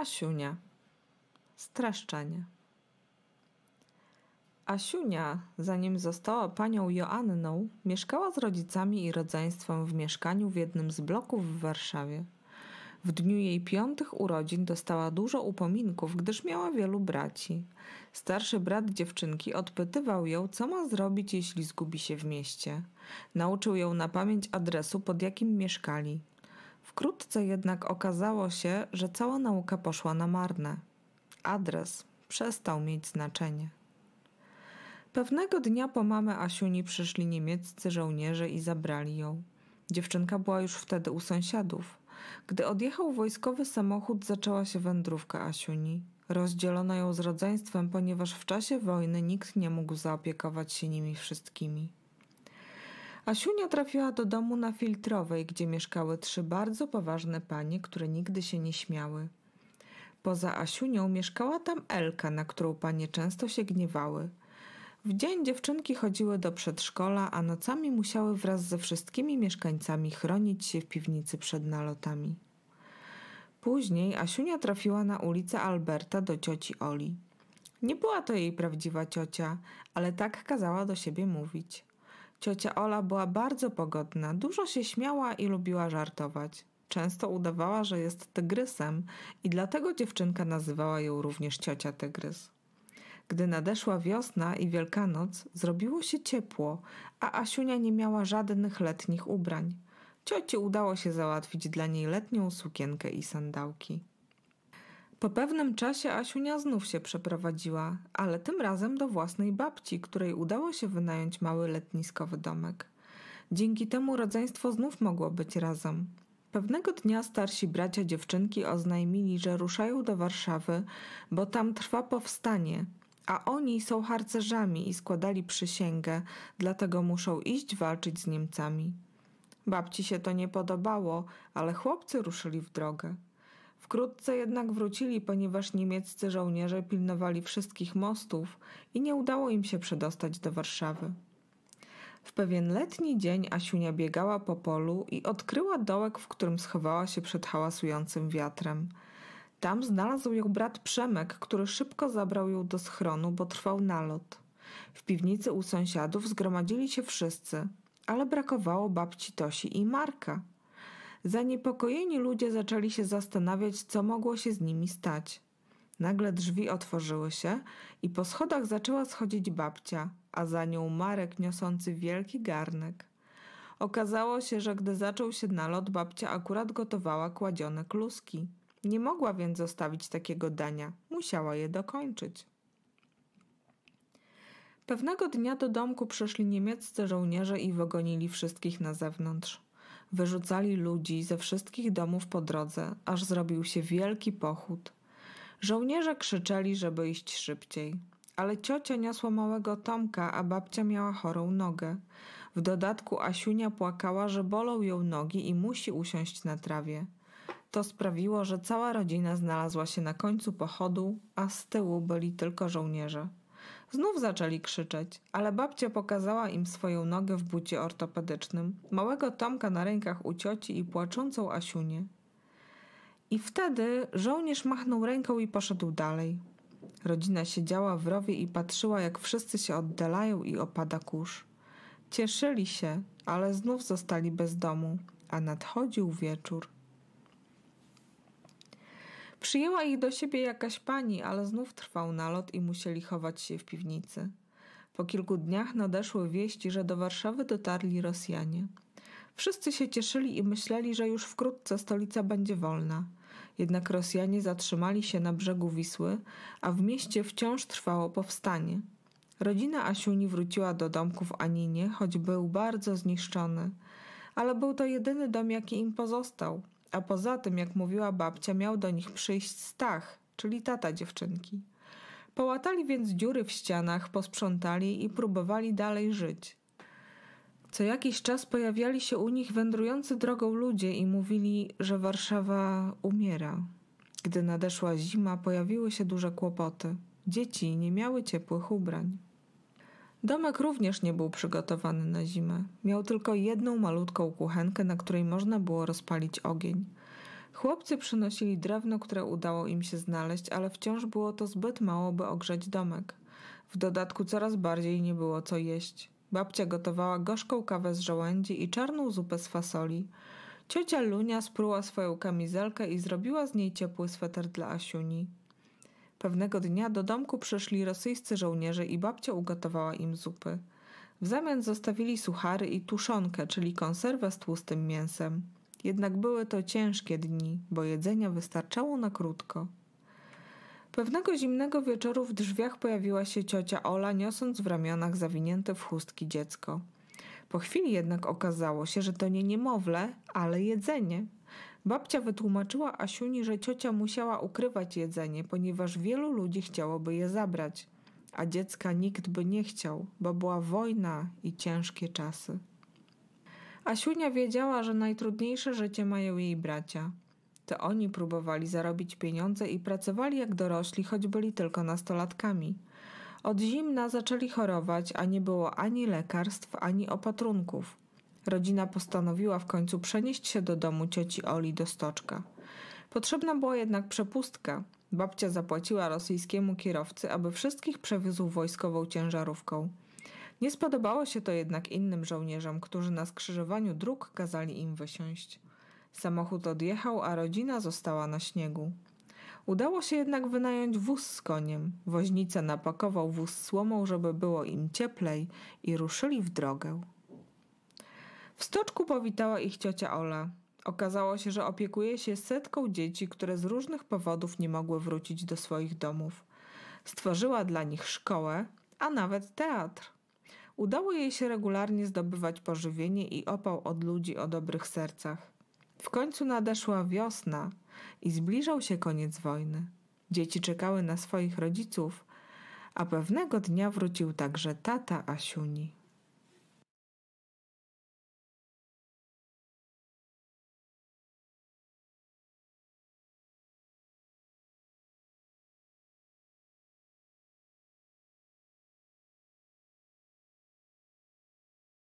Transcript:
Asiunia. Streszczenie. Asiunia, zanim została panią Joanną, mieszkała z rodzicami i rodzeństwem w mieszkaniu w jednym z bloków w Warszawie. W dniu jej piątych urodzin dostała dużo upominków, gdyż miała wielu braci. Starszy brat dziewczynki odpytywał ją, co ma zrobić, jeśli zgubi się w mieście. Nauczył ją na pamięć adresu, pod jakim mieszkali. Wkrótce jednak okazało się, że cała nauka poszła na marne. Adres przestał mieć znaczenie. Pewnego dnia po mamy Asiuni przyszli niemieccy żołnierze i zabrali ją. Dziewczynka była już wtedy u sąsiadów. Gdy odjechał wojskowy samochód, zaczęła się wędrówka Asiuni. Rozdzielono ją z rodzeństwem, ponieważ w czasie wojny nikt nie mógł zaopiekować się nimi wszystkimi. Asiunia trafiła do domu na Filtrowej, gdzie mieszkały trzy bardzo poważne panie, które nigdy się nie śmiały. Poza Asiunią mieszkała tam Elka, na którą panie często się gniewały. W dzień dziewczynki chodziły do przedszkola, a nocami musiały wraz ze wszystkimi mieszkańcami chronić się w piwnicy przed nalotami. Później Asiunia trafiła na ulicę Alberta do cioci Oli. Nie była to jej prawdziwa ciocia, ale tak kazała do siebie mówić. Ciocia Ola była bardzo pogodna, dużo się śmiała i lubiła żartować. Często udawała, że jest tygrysem i dlatego dziewczynka nazywała ją również ciocia tygrys. Gdy nadeszła wiosna i Wielkanoc, zrobiło się ciepło, a Asiunia nie miała żadnych letnich ubrań. Cioci udało się załatwić dla niej letnią sukienkę i sandałki. Po pewnym czasie Asiunia znów się przeprowadziła, ale tym razem do własnej babci, której udało się wynająć mały letniskowy domek. Dzięki temu rodzeństwo znów mogło być razem. Pewnego dnia starsi bracia dziewczynki oznajmili, że ruszają do Warszawy, bo tam trwa powstanie, a oni są harcerzami i składali przysięgę, dlatego muszą iść walczyć z Niemcami. Babci się to nie podobało, ale chłopcy ruszyli w drogę. Wkrótce jednak wrócili, ponieważ niemieccy żołnierze pilnowali wszystkich mostów i nie udało im się przedostać do Warszawy. W pewien letni dzień Asiunia biegała po polu i odkryła dołek, w którym schowała się przed hałasującym wiatrem. Tam znalazł ją brat Przemek, który szybko zabrał ją do schronu, bo trwał nalot. W piwnicy u sąsiadów zgromadzili się wszyscy, ale brakowało babci Tosi i Marka – Zaniepokojeni ludzie zaczęli się zastanawiać, co mogło się z nimi stać. Nagle drzwi otworzyły się i po schodach zaczęła schodzić babcia, a za nią Marek niosący wielki garnek. Okazało się, że gdy zaczął się nalot, babcia akurat gotowała kładzione kluski. Nie mogła więc zostawić takiego dania, musiała je dokończyć. Pewnego dnia do domku przyszli niemieccy żołnierze i wygonili wszystkich na zewnątrz wyrzucali ludzi ze wszystkich domów po drodze, aż zrobił się wielki pochód. Żołnierze krzyczeli, żeby iść szybciej. Ale ciocia niosła małego Tomka, a babcia miała chorą nogę. W dodatku Asiunia płakała, że bolą ją nogi i musi usiąść na trawie. To sprawiło, że cała rodzina znalazła się na końcu pochodu, a z tyłu byli tylko żołnierze. Znów zaczęli krzyczeć, ale babcia pokazała im swoją nogę w bucie ortopedycznym, małego Tomka na rękach u cioci i płaczącą Asiunię. I wtedy żołnierz machnął ręką i poszedł dalej. Rodzina siedziała w rowie i patrzyła, jak wszyscy się oddalają i opada kurz. Cieszyli się, ale znów zostali bez domu, a nadchodził wieczór. Przyjęła ich do siebie jakaś pani, ale znów trwał nalot i musieli chować się w piwnicy. Po kilku dniach nadeszły wieści, że do Warszawy dotarli Rosjanie. Wszyscy się cieszyli i myśleli, że już wkrótce stolica będzie wolna. Jednak Rosjanie zatrzymali się na brzegu Wisły, a w mieście wciąż trwało powstanie. Rodzina Asiuni wróciła do domku w Aninie, choć był bardzo zniszczony, ale był to jedyny dom, jaki im pozostał – a poza tym, jak mówiła babcia, miał do nich przyjść Stach, czyli tata dziewczynki. Połatali więc dziury w ścianach, posprzątali i próbowali dalej żyć. Co jakiś czas pojawiali się u nich wędrujący drogą ludzie i mówili, że Warszawa umiera. Gdy nadeszła zima, pojawiły się duże kłopoty. Dzieci nie miały ciepłych ubrań. Domek również nie był przygotowany na zimę. Miał tylko jedną malutką kuchenkę, na której można było rozpalić ogień. Chłopcy przynosili drewno, które udało im się znaleźć, ale wciąż było to zbyt mało, by ogrzeć domek. W dodatku coraz bardziej nie było co jeść. Babcia gotowała gorzką kawę z żołędzi i czarną zupę z fasoli. Ciocia Lunia spruła swoją kamizelkę i zrobiła z niej ciepły sweter dla Asiuni pewnego dnia do domku przyszli rosyjscy żołnierze i babcia ugotowała im zupy. W zamian zostawili suchary i tuszonkę, czyli konserwę z tłustym mięsem. Jednak były to ciężkie dni, bo jedzenia wystarczało na krótko. Pewnego zimnego wieczoru w drzwiach pojawiła się ciocia Ola, niosąc w ramionach zawinięte w chustki dziecko. Po chwili jednak okazało się, że to nie niemowlę, ale jedzenie. Babcia wytłumaczyła Asiuni, że ciocia musiała ukrywać jedzenie, ponieważ wielu ludzi chciałoby je zabrać, a dziecka nikt by nie chciał, bo była wojna i ciężkie czasy. Asiunia wiedziała, że najtrudniejsze życie mają jej bracia. To oni próbowali zarobić pieniądze i pracowali jak dorośli, choć byli tylko nastolatkami. Od zimna zaczęli chorować, a nie było ani lekarstw, ani opatrunków rodzina postanowiła w końcu przenieść się do domu cioci Oli do Stoczka. Potrzebna była jednak przepustka. Babcia zapłaciła rosyjskiemu kierowcy, aby wszystkich przewiózł wojskową ciężarówką. Nie spodobało się to jednak innym żołnierzom, którzy na skrzyżowaniu dróg kazali im wysiąść. Samochód odjechał, a rodzina została na śniegu. Udało się jednak wynająć wóz z koniem. Woźnica napakował wóz słomą, żeby było im cieplej i ruszyli w drogę. W stoczku powitała ich ciocia Ola. Okazało się, że opiekuje się setką dzieci, które z różnych powodów nie mogły wrócić do swoich domów. Stworzyła dla nich szkołę, a nawet teatr. Udało jej się regularnie zdobywać pożywienie i opał od ludzi o dobrych sercach. W końcu nadeszła wiosna i zbliżał się koniec wojny. Dzieci czekały na swoich rodziców, a pewnego dnia wrócił także tata Asiuni.